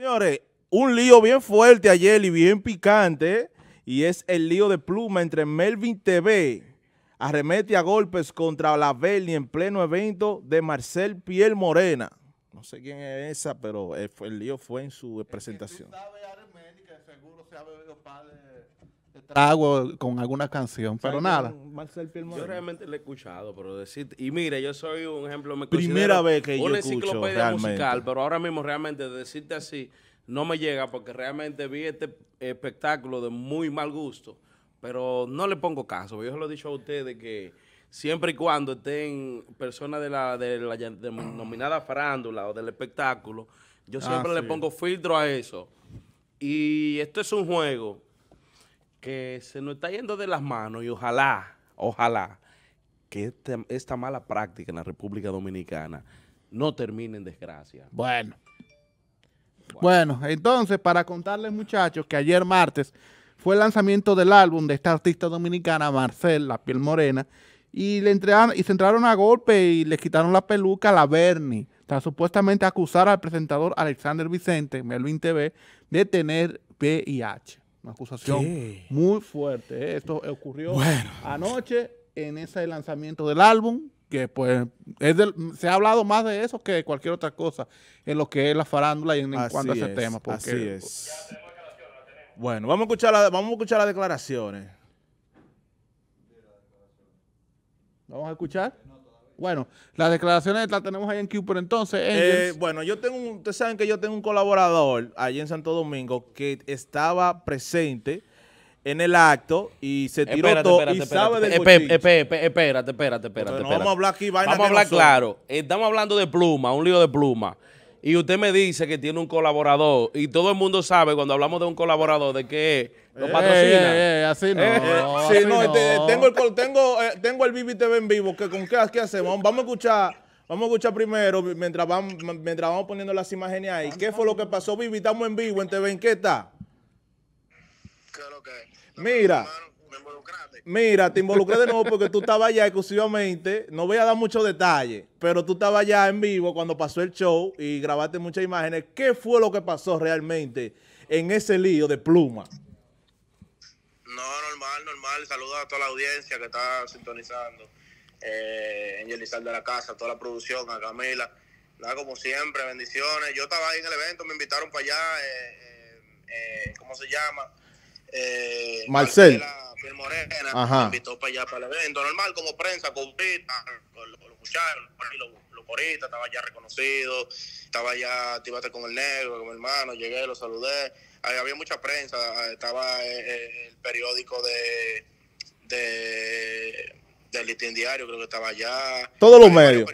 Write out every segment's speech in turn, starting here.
Señores, un lío bien fuerte ayer y bien picante, y es el lío de pluma entre Melvin TV, arremete a golpes contra la Berni en pleno evento de Marcel Piel Morena. No sé quién es esa, pero eh, el lío fue en su presentación trago con alguna canción, pero nada. yo realmente lo he escuchado, pero decir, y mire, yo soy un ejemplo, Primera vez que yo enciclopedia musical, pero ahora mismo realmente decirte así no me llega porque realmente vi este espectáculo de muy mal gusto, pero no le pongo caso, yo se lo he dicho a ustedes que siempre y cuando estén personas de la, de la denominada farándula o del espectáculo, yo siempre ah, le pongo filtro a eso. Y esto es un juego que se nos está yendo de las manos y ojalá, ojalá, que este, esta mala práctica en la República Dominicana no termine en desgracia. Bueno. Bueno, entonces, para contarles muchachos que ayer martes fue el lanzamiento del álbum de esta artista dominicana, Marcel, La Piel Morena, y, le entregaron, y se entraron a golpe y le quitaron la peluca a la Bernie, para supuestamente acusar al presentador Alexander Vicente, Melvin TV, de tener VIH acusación muy fuerte. ¿eh? Esto ocurrió anoche en ese lanzamiento del álbum, que pues se ha hablado más de eso que de cualquier otra cosa en lo que es la farándula y en, cuanto a ese tema. Porque, así es. Bueno, vamos a escuchar, la, vamos a escuchar las declaraciones. ¿Vamos a escuchar? Bueno, las declaraciones las tenemos ahí en Q, entonces... Eh, bueno, yo tengo, ustedes saben que yo tengo un colaborador allí en Santo Domingo que estaba presente en el acto y se tiró todo espérate, y espérate, espérate, espérate, Vamos a hablar aquí, vaina Vamos a hablar claro. Eh, estamos hablando de pluma, un lío de pluma y usted me dice que tiene un colaborador y todo el mundo sabe cuando hablamos de un colaborador de que lo eh, patrocina. Eh, eh, sí, así no. no, este, tengo el tengo, tengo en vivo, que con qué, hacemos? Vamos a escuchar Vamos a escuchar primero, mientras vamos, poniendo las imágenes ahí. ¿Qué fue lo que pasó, Vivi? Estamos en vivo en TV, ¿en qué está? Mira. Mira, te involucré de nuevo porque tú estabas ya exclusivamente. No voy a dar muchos detalles, pero tú estabas ya en vivo cuando pasó el show y grabaste muchas imágenes. ¿Qué fue lo que pasó realmente en ese lío de pluma? No, normal, normal. Saludos a toda la audiencia que está sintonizando. Eh, Angelizar de la Casa, toda la producción, a Camila. como siempre, bendiciones. Yo estaba ahí en el evento, me invitaron para allá. Eh, eh, eh, ¿Cómo se llama? Marcel el Morena, me invitó para allá para el evento, normal como prensa, con los muchachos, los, los estaba ya reconocido, estaba ya activate con el negro, con mi hermano, llegué, lo saludé, había mucha prensa, estaba eh, eh, el, periódico de, de del listín diario, creo que estaba allá. Todos los medios.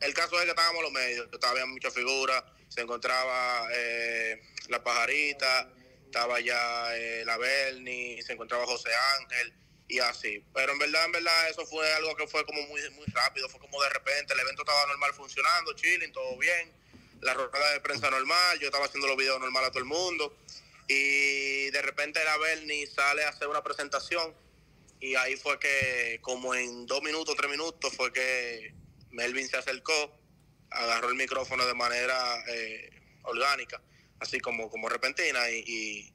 El caso es que estábamos los medios, estaba muchas figuras, se encontraba eh, la pajarita, estaba ya eh, la Bernie se encontraba José Ángel y así. Pero en verdad, en verdad, eso fue algo que fue como muy, muy rápido, fue como de repente, el evento estaba normal funcionando, chilling, todo bien, la rueda de prensa normal, yo estaba haciendo los videos normal a todo el mundo y de repente la Bernie sale a hacer una presentación y ahí fue que como en dos minutos, tres minutos fue que Melvin se acercó, agarró el micrófono de manera eh, orgánica así como, como repentina, y,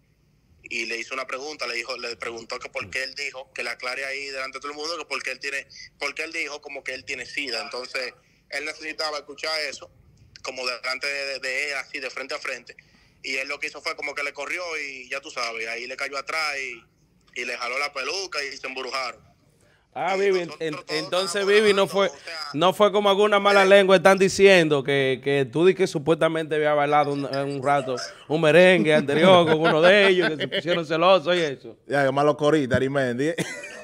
y, le hizo una pregunta, le dijo, le preguntó que por qué él dijo, que la aclare ahí delante de todo el mundo, que por qué él tiene, porque él dijo como que él tiene SIDA. Entonces, él necesitaba escuchar eso, como delante de, de él, así de frente a frente. Y él lo que hizo fue como que le corrió y ya tú sabes, ahí le cayó atrás y, y le jaló la peluca y se embrujaron. Ah, Vivi, entonces Vivi no fue, no fue como alguna mala eh, lengua están diciendo que, que tú di que supuestamente había bailado un, un, rato un merengue anterior con uno de ellos, que se pusieron celosos y eso. Ya, malo corita, Arimendi.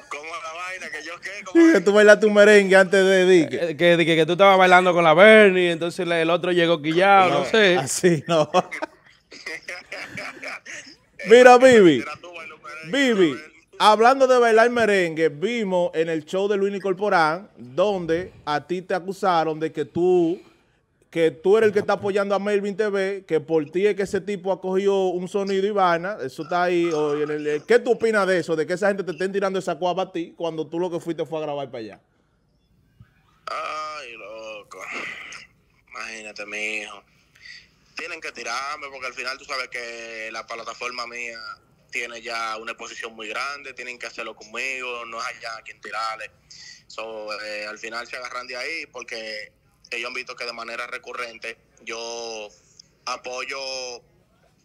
¿Cómo la vaina? ¿Que yo qué? que tú bailaste un merengue antes de Que, eh, que, que, tú estabas bailando con la Bernie, entonces el otro llegó quillado, no, no sé. Así no. Mira, eh, Vivi. Vivi. Hablando de bailar merengue, vimos en el show de Luis Corporán, donde a ti te acusaron de que tú, que tú eres el que está apoyando a Melvin TV, que por ti es que ese tipo ha cogido un sonido ivana eso está ahí. Eh, ¿Qué tú opinas de eso? De que esa gente te estén tirando esa cuapa a ti cuando tú lo que fuiste fue a grabar para allá. Ay, loco. Imagínate, mi hijo. Tienen que tirarme porque al final tú sabes que la plataforma mía tiene ya una exposición muy grande, tienen que hacerlo conmigo, no es allá, quien tirarle. eh, al final se agarran de ahí porque ellos han visto que de manera recurrente yo apoyo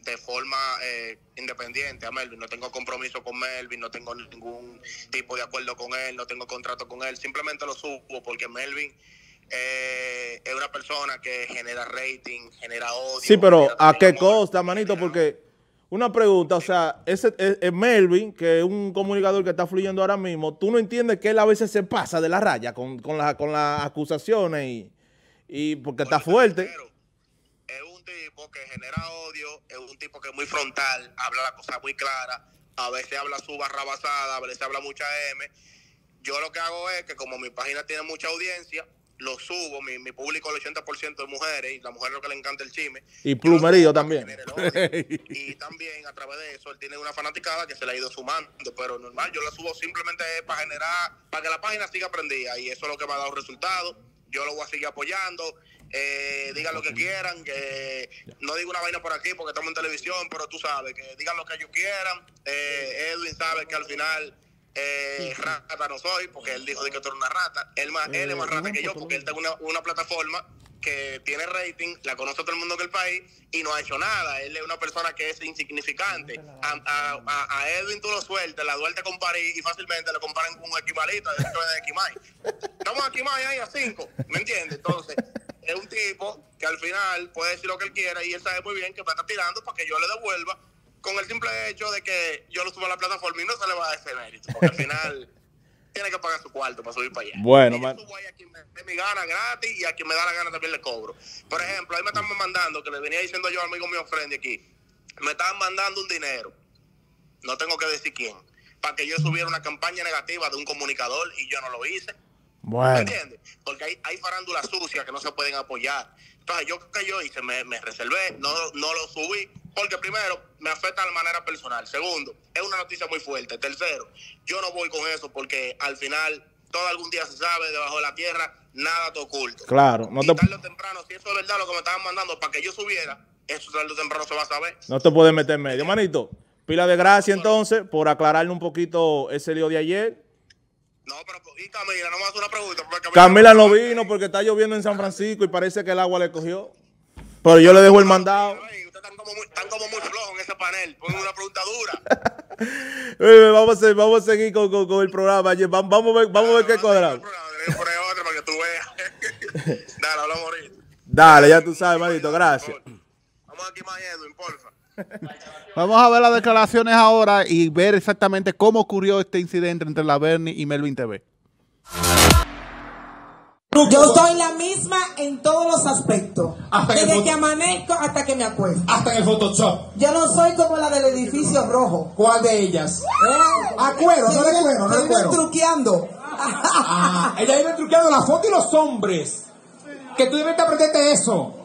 de forma eh, independiente a Melvin. No tengo compromiso con Melvin, no tengo ningún tipo de acuerdo con él, no tengo contrato con él. Simplemente lo subo porque Melvin eh, es una persona que genera rating, genera odio. Sí, pero ¿a qué costa, manito? Porque una pregunta, o sea, ese, eh, eh, Melvin, que es un comunicador que está fluyendo ahora mismo, ¿tú no entiendes que él a veces se pasa de la raya con, con, con las acusaciones y, porque está fuerte? es un tipo que genera odio, es un tipo que es muy frontal, habla la cosa muy clara, a veces habla su basada a veces habla mucha M. Yo lo que hago es que como mi página tiene mucha audiencia, lo subo, mi, mi público el 80% de mujeres, y la mujer es lo que le encanta el chisme. Y plumerío también. y también a través de eso, él tiene una fanaticada que se le ha ido sumando, pero normal, yo la subo simplemente para generar, para que la página siga prendida, y eso es lo que me ha dado resultado, Yo lo voy a seguir apoyando, eh, digan lo que quieran, que no digo una vaina por aquí porque estamos en televisión, pero tú sabes, que digan lo que ellos quieran. Eh, Edwin sabe que al final eh, rata no soy, porque él dijo de que tú eres una rata. Él, más, él es más eh, rata que yo, pues, porque él tiene una, plataforma que tiene rating, la conoce todo el mundo en el país y no ha hecho nada. Él es una persona que es insignificante. A, Edwin tú lo sueltas, la duerte con París y fácilmente lo comparan con un equimalito de Estamos aquí más ahí a cinco, ¿me entiendes? Entonces, es un tipo que al final puede decir lo que él quiera y él sabe muy bien que me está tirando para que yo le devuelva con el simple hecho de que yo lo subo a la plataforma y no se le va a dar ese mérito, porque al final tiene que pagar su cuarto para subir para allá. Bueno, yo subo ahí a quien me dé mi gana gratis y a quien me da la gana también le cobro. Por ejemplo, ahí me están mandando, que le venía diciendo yo amigo mío de aquí, me están mandando un dinero, no tengo que decir quién, para que yo subiera una campaña negativa de un comunicador y yo no lo hice. Bueno. ¿Me entiendes? Porque hay, hay farándulas sucias que no se pueden apoyar. Entonces yo que yo hice, me, me reservé, no, no lo subí, porque primero me afecta de manera personal. Segundo, es una noticia muy fuerte. Tercero, yo no voy con eso porque al final todo algún día se sabe debajo de la tierra, nada te oculta. Claro, no te... y si eso es verdad lo que me estaban mandando para que yo subiera, eso tarde o temprano se va a saber. No te puedes meter en medio, manito. Pila de gracia entonces por aclararle un poquito ese lío de ayer no, pero y Camila, no me hace una pregunta. Camila, no vino porque está lloviendo en San Francisco y parece que el agua le cogió. Pero yo le dejo el mandado. Ustedes están como, muy, flojos en ese panel. Ponen una pregunta dura. vamos, a, seguir con, el programa. Vamos, vamos, a ver, vamos qué cuadrado. Dale, hablamos Dale, ya tú sabes, maldito, Gracias. Vamos aquí más Edwin, porfa. Vamos a ver las declaraciones ahora y ver exactamente cómo ocurrió este incidente entre la Bernie y Melvin TV. Yo soy la misma en todos los aspectos. Hasta Desde que amanezco hasta que me acuesto. Hasta en el Photoshop. Yo no soy como la del edificio rojo. ¿Cuál de ellas? Acuerdo. no recuerdo. no truqueando. Ah, ella iba truqueando la foto y los hombres. Que tú debes aprenderte eso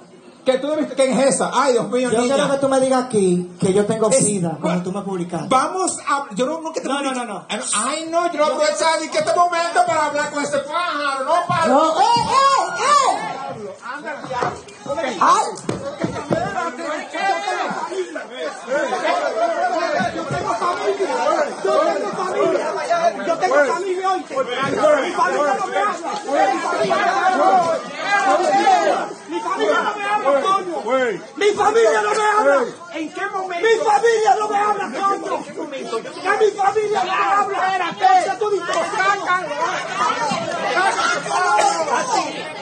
que es eso esa. Ay, Dios mío, Yo quiero que tú me digas aquí que yo tengo vida sida cuando tú me publicaste. Vamos a. Yo no, no, que te No, no, no, no. Ay, no, yo no voy a echar ni que este momento para hablar con este pájaro. No, pájaro. No, ¡eh, eh, eh! ¡Ay! Yo tengo familia ¡Yo tengo familia no me habla. Mi familia no me habla. Mi familia no me habla, coño. Mi familia no me habla. ¿En qué momento? Mi familia no me habla, mi no me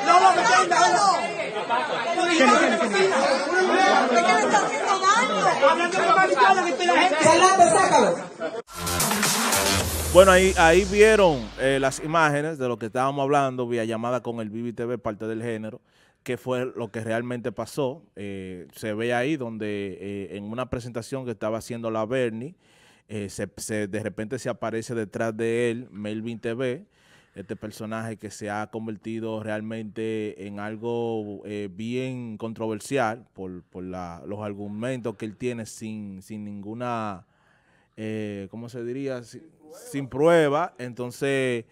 No Bueno, ahí, ahí vieron eh, las imágenes de lo que estábamos hablando vía llamada con el BBTV, parte del género qué fue lo que realmente pasó. Eh, se ve ahí donde eh, en una presentación que estaba haciendo la Bernie, eh, de repente se aparece detrás de él Melvin TV, este personaje que se ha convertido realmente en algo bien controversial por, los argumentos que él tiene sin, sin ninguna, ¿cómo se diría? Sin, prueba. Entonces,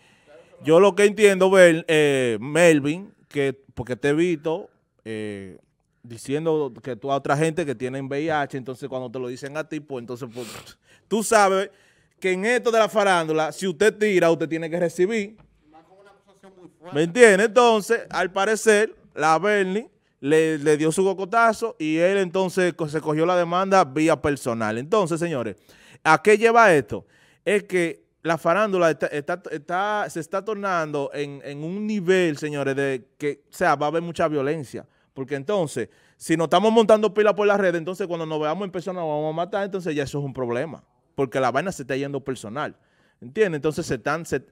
yo lo que entiendo, Melvin, porque, te he visto eh, diciendo que tú a otra gente que tienen VIH, entonces cuando te lo dicen a ti, pues entonces pues, tú sabes que en esto de la farándula, si usted tira, usted tiene que recibir. ¿Me entiende? Entonces, al parecer, la Bernie le, le, dio su cocotazo y él entonces se cogió la demanda vía personal. Entonces, señores, ¿a qué lleva esto? Es que la farándula está, se está tornando en, un nivel, señores, de que, o va a haber mucha violencia. Porque entonces, si nos estamos montando pila por la red, entonces cuando nos veamos en persona nos vamos a matar, entonces ya eso es un problema. Porque la vaina se está yendo personal. ¿Entiendes? Entonces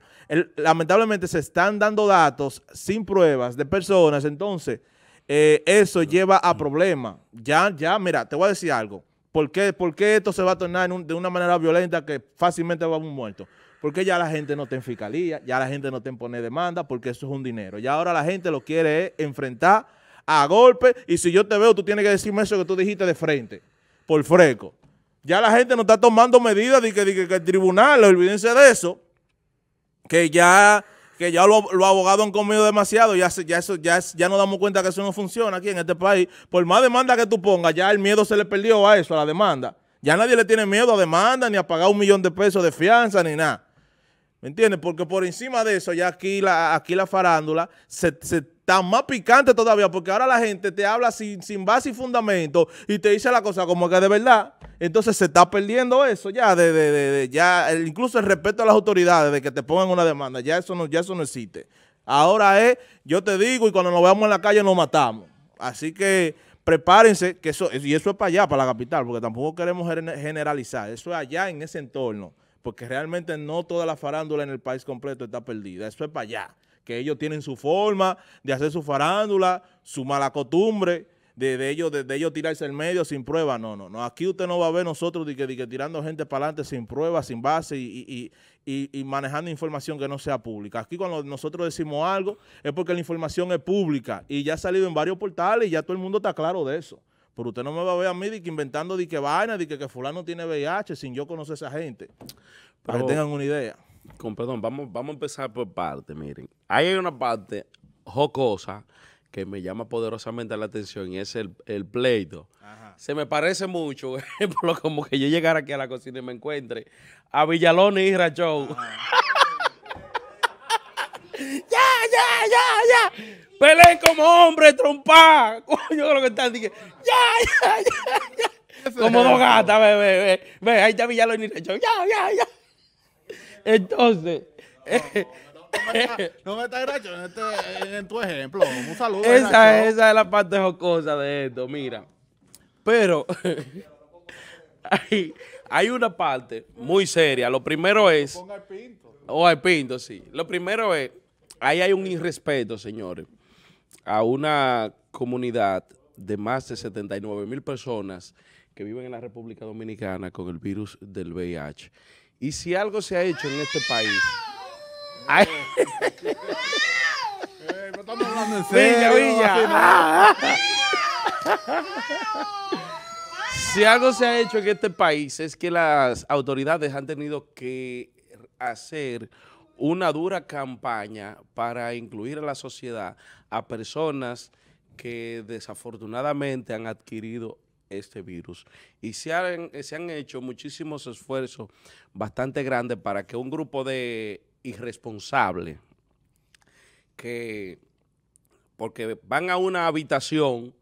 lamentablemente se están dando datos sin pruebas de personas. Entonces, eh, eso lleva a problemas. Ya, ya, mira, te voy a decir algo. ¿Por qué, esto se va a tornar de una manera violenta que fácilmente va a un muerto? Porque ya la gente no está en fiscalía, ya la gente no te pone demanda, porque eso es un dinero. Y ahora la gente lo quiere enfrentar a golpe. Y si yo te veo, tú tienes que decirme eso que tú dijiste de frente, por freco. Ya la gente no está tomando medidas de que, que, el tribunal, olvídense de eso, que ya que ya los abogados han comido demasiado, ya, ya, eso, ya, ya nos damos cuenta que eso no funciona aquí en este país. Por más demanda que tú pongas, ya el miedo se le perdió a eso, a la demanda. Ya nadie le tiene miedo a demanda, ni a pagar un millón de pesos de fianza, ni nada. ¿Me entiendes? Porque por encima de eso, ya aquí la, aquí la farándula se, está más picante todavía, porque ahora la gente te habla sin, base y fundamento y te dice la cosa como que de verdad. Entonces se está perdiendo eso ya, de, de, de, ya incluso el respeto a las autoridades de que te pongan una demanda, ya eso no, ya eso no existe. Ahora es, yo te digo, y cuando nos veamos en la calle nos matamos. Así que prepárense, que eso, y eso es para allá, para la capital, porque tampoco queremos generalizar, eso es allá en ese entorno porque realmente no toda la farándula en el país completo está perdida. Eso es para allá, que ellos tienen su forma de hacer su farándula, su mala costumbre, de, ellos, de, ellos tirarse el medio sin prueba. No, no, no. Aquí usted no va a ver nosotros de que, tirando gente para adelante sin prueba, sin base y, y, y, manejando información que no sea pública. Aquí cuando nosotros decimos algo es porque la información es pública y ya ha salido en varios portales y ya todo el mundo está claro de eso. Pero usted no me va a ver a mí que inventando de que vaina, de que, que fulano tiene VIH sin yo conocer a esa gente. Para que tengan una idea. Con perdón, vamos, vamos a empezar por parte, miren. Ahí hay una parte jocosa que me llama poderosamente la atención y es el, el pleito. Se me parece mucho, ejemplo, como que yo llegara aquí a la cocina y me encuentre a Villalón y Rachou. ya, ya, ya, ya. Peleen como hombre, trompa. Coño, lo que están diciendo. Ya, Como dos gatas, ve, ve, ve. Ahí está Villalón y Recho. Ya, ya, ya. Entonces. Eh, no me estás gracho este, en, tu ejemplo. Un saludo. Esa, es, la parte jocosa de esto, mira. Pero hay, una parte muy seria. Lo primero es. O al pinto, sí. Lo primero es. Ahí hay un irrespeto, señores a una comunidad de más de 79 mil personas que viven en la República Dominicana con el virus del VIH. Y si algo se ha hecho en este país... si algo se ha hecho en este país es que las autoridades han tenido que hacer una dura campaña para incluir a la sociedad a personas que desafortunadamente han adquirido este virus. Y se han, se han hecho muchísimos esfuerzos bastante grandes para que un grupo de irresponsables que, porque van a una habitación,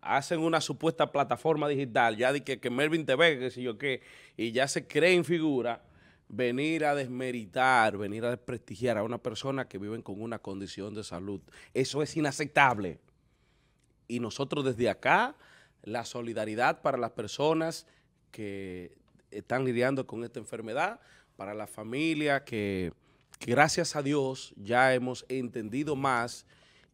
hacen una supuesta plataforma digital, ya de que, Melvin Melvin ve, que sé yo qué, y ya se creen figura venir a desmeritar, venir a desprestigiar a una persona que vive con una condición de salud. Eso es inaceptable. Y nosotros desde acá, la solidaridad para las personas que están lidiando con esta enfermedad, para la familia que, gracias a Dios ya hemos entendido más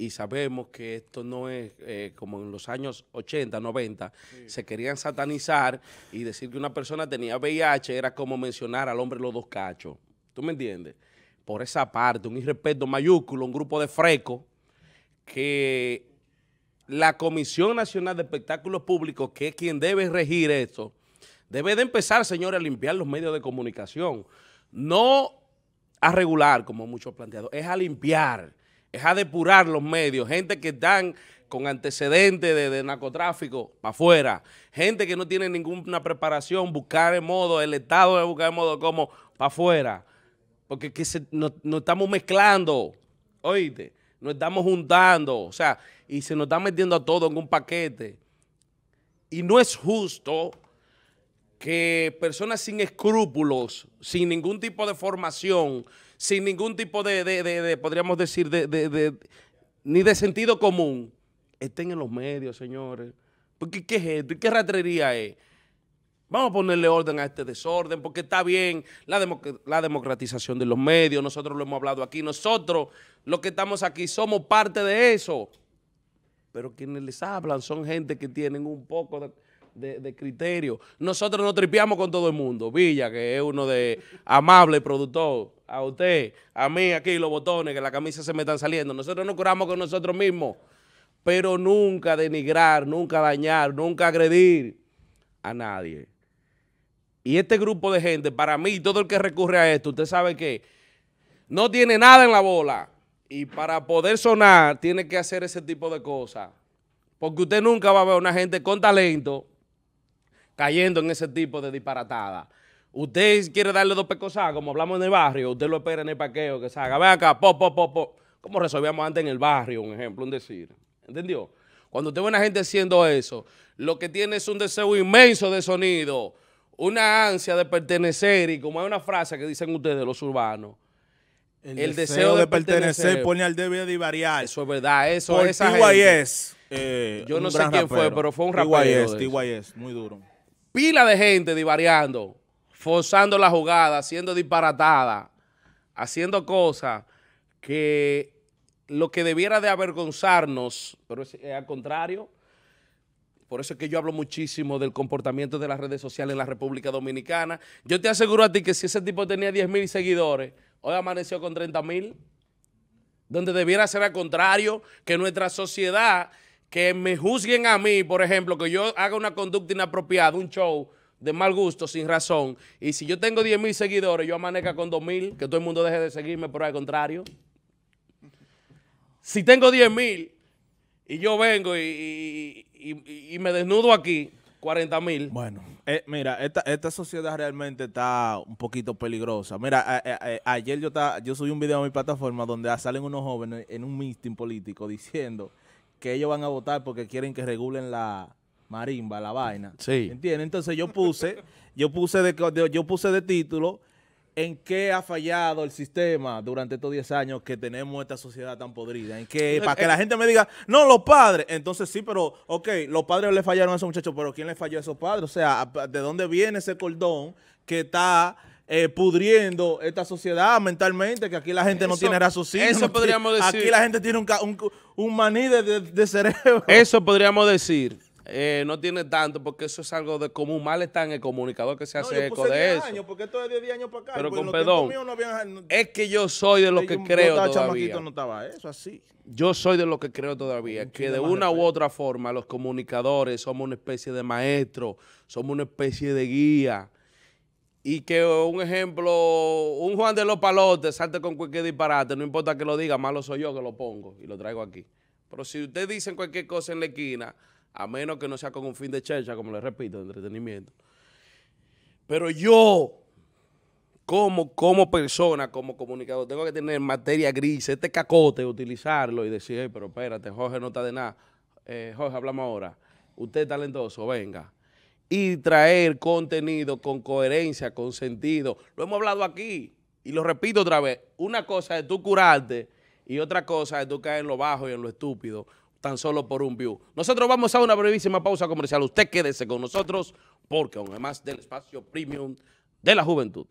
y sabemos que esto no es eh, como en los años 80, 90, se querían satanizar y decir que una persona tenía VIH era como mencionar al hombre los dos cachos. ¿Tú me entiendes? Por esa parte, un irrespeto mayúsculo, un grupo de frecos que la Comisión Nacional de Espectáculos Públicos, que es quien debe regir esto, debe de empezar, señores, a limpiar los medios de comunicación. No a regular, como muchos planteado, es a limpiar es a depurar los medios, gente que están con antecedentes de, narcotráfico para afuera, gente que no tiene ninguna preparación, buscar el modo, el Estado de buscar el modo como para afuera, porque que estamos mezclando, oíste, nos estamos juntando, o sea, y se nos está metiendo a todo en un paquete. Y no es justo que personas sin escrúpulos, sin ningún tipo de formación, sin ningún tipo de, podríamos decir, ni de sentido común, estén en los medios, señores. Porque ¿qué es esto? ¿Qué ratrería es? Vamos a ponerle orden a este desorden, porque está bien la, la, democratización de los medios, nosotros lo hemos hablado aquí, nosotros los que estamos aquí somos parte de eso. Pero quienes les hablan son gente que tienen un poco de de, criterio. Nosotros no tripeamos con todo el mundo. Villa, que es uno de amable productor, a usted, a mí aquí, los botones, que la camisa se me están saliendo. Nosotros nos curamos con nosotros mismos, pero nunca denigrar, nunca dañar, nunca agredir a nadie. Y este grupo de gente, para mí, todo el que recurre a esto, usted sabe que no tiene nada en la bola. Y para poder sonar, tiene que hacer ese tipo de cosas. Porque usted nunca va a ver una gente con talento cayendo en ese tipo de disparatada. Usted quiere darle dos pescosas, como hablamos en el barrio, usted lo espera en el paqueo que se haga, ve acá, pop, pop, pop, pop. Como resolvíamos antes en el barrio, un ejemplo, un decir. ¿Entendió? Cuando usted ve una gente haciendo eso, lo que tiene es un deseo inmenso de sonido, una ansia de pertenecer y como hay una frase que dicen ustedes los urbanos, el, deseo, de, pertenecer, pone al debido de variar. Eso es verdad, eso es esa gente. Eh, Yo no sé quién fue, pero fue un rapero. TYS, TYS, muy duro pila de gente divariando, forzando la jugada, haciendo disparatada, haciendo cosas que lo que debiera de avergonzarnos, pero es, eh, al contrario, por eso es que yo hablo muchísimo del comportamiento de las redes sociales en la República Dominicana. Yo te aseguro a ti que si ese tipo tenía 10 mil seguidores, hoy amaneció con 30 mil, donde debiera ser al contrario, que nuestra sociedad que me juzguen a mí, por ejemplo, que yo haga una conducta inapropiada, un show de mal gusto, sin razón, y si yo tengo 10 mil seguidores, yo amanezca con 2.000, mil, que todo el mundo deje de seguirme, pero al contrario. Si tengo 10.000 mil y yo vengo y, me desnudo aquí, 40.000. mil. Bueno, eh, mira, esta, esta, sociedad realmente está un poquito peligrosa. Mira, ayer yo, ta, yo subí un video a mi plataforma donde salen unos jóvenes en un meeting político diciendo que ellos van a votar porque quieren que regulen la marimba, la vaina. Sí. ¿Entiendes? Entonces yo puse, yo puse de, yo puse de título en qué ha fallado el sistema durante estos 10 años que tenemos esta sociedad tan podrida. En qué para que la gente me diga, no, los padres. Entonces sí, pero, ok, los padres le fallaron a esos muchachos, pero ¿quién le falló a esos padres? O sea, ¿de dónde viene ese cordón que está eh, pudriendo esta sociedad mentalmente, que aquí la gente no tiene raciocinio. Eso podríamos decir. Aquí la gente tiene un, un, maní de, cerebro. Eso podríamos decir. Eh, no tiene tanto porque eso es algo de común. Mal está en el comunicador que se hace eco de eso. porque esto es 10 años para acá. Pero pues con perdón, es que yo soy de lo ¿eh? que creo todavía. Yo soy de lo que creo todavía, que de una u otra forma los comunicadores somos una especie de maestro, somos una especie de guía y que un ejemplo, un Juan de los Palotes salte con cualquier disparate, no importa que lo diga, malo soy yo que lo pongo y lo traigo aquí. Pero si usted dice cualquier cosa en la esquina, a menos que no sea con un fin de chercha, como le repito, de entretenimiento. Pero yo, como, como persona, como comunicador, tengo que tener materia gris, este cacote, utilizarlo y decir, pero espérate, Jorge no está de nada. Eh, Jorge, hablamos ahora. Usted es talentoso, venga y traer contenido con coherencia, con sentido. Lo hemos hablado aquí y lo repito otra vez. Una cosa es tú curarte y otra cosa es tú caer en lo bajo y en lo estúpido tan solo por un view. Nosotros vamos a una brevísima pausa comercial. Usted quédese con nosotros porque además del espacio premium de la juventud.